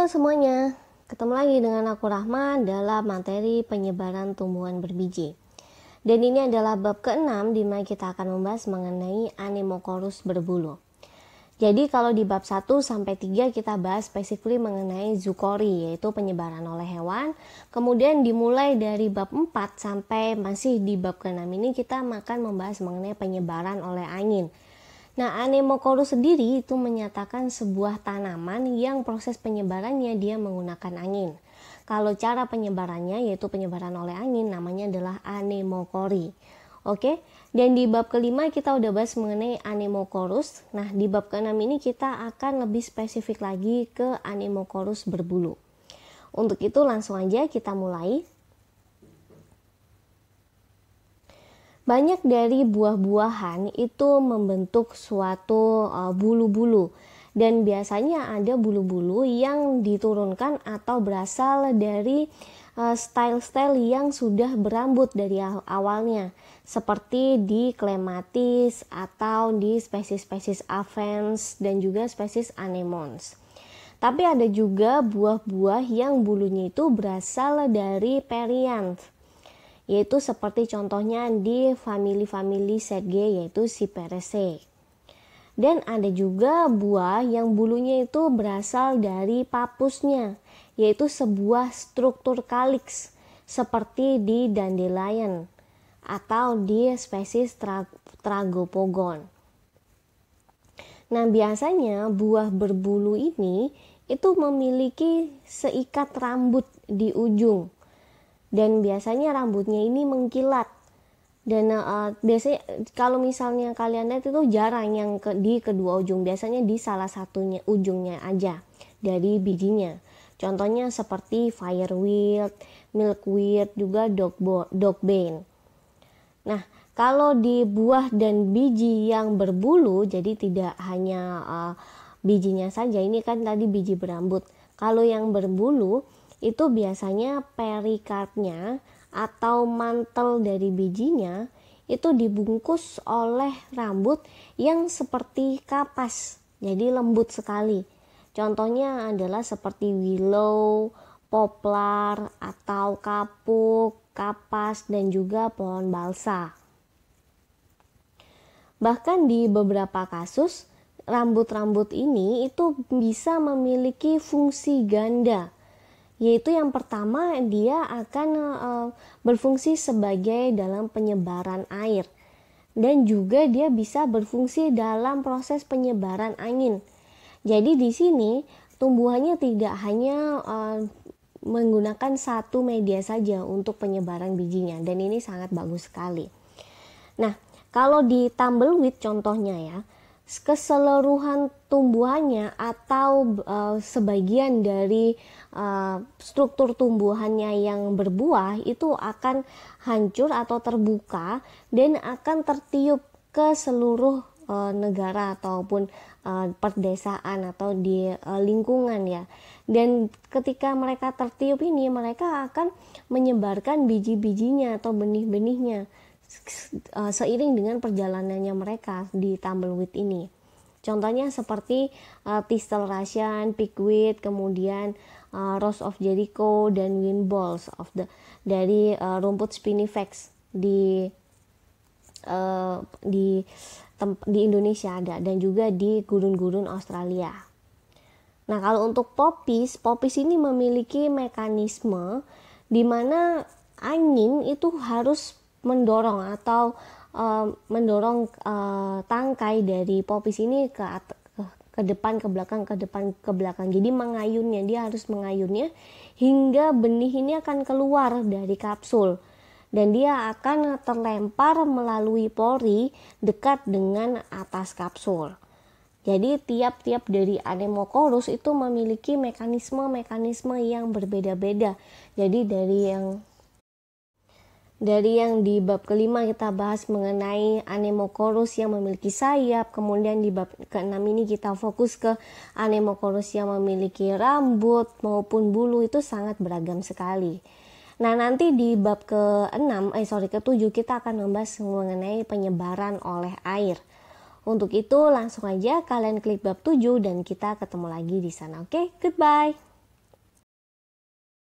Halo semuanya, ketemu lagi dengan aku Rahma dalam materi penyebaran tumbuhan berbiji. Dan ini adalah bab ke-6 di kita akan membahas mengenai anemokorus berbulu. Jadi kalau di bab 1 sampai 3 kita bahas spesifik mengenai zukori yaitu penyebaran oleh hewan. Kemudian dimulai dari bab 4 sampai masih di bab ke-6 ini kita akan membahas mengenai penyebaran oleh angin Nah, Anemocorus sendiri itu menyatakan sebuah tanaman yang proses penyebarannya dia menggunakan angin. Kalau cara penyebarannya yaitu penyebaran oleh angin namanya adalah anemokori. Oke, dan di bab kelima kita udah bahas mengenai anemokorus. Nah, di bab keenam ini kita akan lebih spesifik lagi ke anemokorus berbulu. Untuk itu langsung aja kita mulai. Banyak dari buah-buahan itu membentuk suatu eh, bulu-bulu dan biasanya ada bulu-bulu yang diturunkan atau berasal dari eh, style-style yang sudah berambut dari awalnya seperti di klematis atau di spesies-spesies avens dan juga spesies anemones. Tapi ada juga buah-buah yang bulunya itu berasal dari perianth yaitu seperti contohnya di famili-famili Sergae yaitu si Perese. Dan ada juga buah yang bulunya itu berasal dari papusnya, yaitu sebuah struktur kalix seperti di dandelion atau di spesies tra tragopogon. Nah, biasanya buah berbulu ini itu memiliki seikat rambut di ujung dan biasanya rambutnya ini mengkilat dan uh, biasanya kalau misalnya kalian lihat itu jarang yang ke, di kedua ujung biasanya di salah satunya ujungnya aja dari bijinya contohnya seperti fireweed, milkweed juga dog dogbane. Nah kalau di buah dan biji yang berbulu jadi tidak hanya uh, bijinya saja ini kan tadi biji berambut kalau yang berbulu itu biasanya perikarpnya atau mantel dari bijinya itu dibungkus oleh rambut yang seperti kapas, jadi lembut sekali. Contohnya adalah seperti willow, poplar, atau kapuk, kapas, dan juga pohon balsa. Bahkan di beberapa kasus, rambut-rambut ini itu bisa memiliki fungsi ganda, yaitu yang pertama dia akan uh, berfungsi sebagai dalam penyebaran air dan juga dia bisa berfungsi dalam proses penyebaran angin. Jadi di sini tumbuhannya tidak hanya uh, menggunakan satu media saja untuk penyebaran bijinya dan ini sangat bagus sekali. Nah, kalau di tumbleweed contohnya ya, keseluruhan tumbuhannya atau uh, sebagian dari uh, struktur tumbuhannya yang berbuah itu akan hancur atau terbuka dan akan tertiup ke seluruh uh, negara ataupun uh, perdesaan atau di uh, lingkungan ya. Dan ketika mereka tertiup ini mereka akan menyebarkan biji-bijinya atau benih-benihnya Eh, seiring dengan perjalanannya mereka di tumbleweed ini. Contohnya seperti uh, eh, Tistel Russian, Pigweed, kemudian uh, Rose of Jericho dan Windballs of the dari uh, rumput Spinifex di uh, di di Indonesia ada dan juga di gurun-gurun Australia. Nah, kalau untuk popis, popis ini memiliki mekanisme di mana angin itu harus mendorong atau uh, mendorong uh, tangkai dari popis ini ke, ke depan ke belakang ke depan ke belakang jadi mengayunnya dia harus mengayunnya hingga benih ini akan keluar dari kapsul dan dia akan terlempar melalui pori dekat dengan atas kapsul. Jadi tiap-tiap dari anemokorus itu memiliki mekanisme-mekanisme yang berbeda-beda. Jadi dari yang dari yang di bab kelima kita bahas mengenai anemokorus yang memiliki sayap kemudian di bab keenam ini kita fokus ke anemokorus yang memiliki rambut maupun bulu itu sangat beragam sekali nah nanti di bab keenam eh sorry tujuh kita akan membahas mengenai penyebaran oleh air untuk itu langsung aja kalian klik bab tujuh dan kita ketemu lagi di sana oke okay? goodbye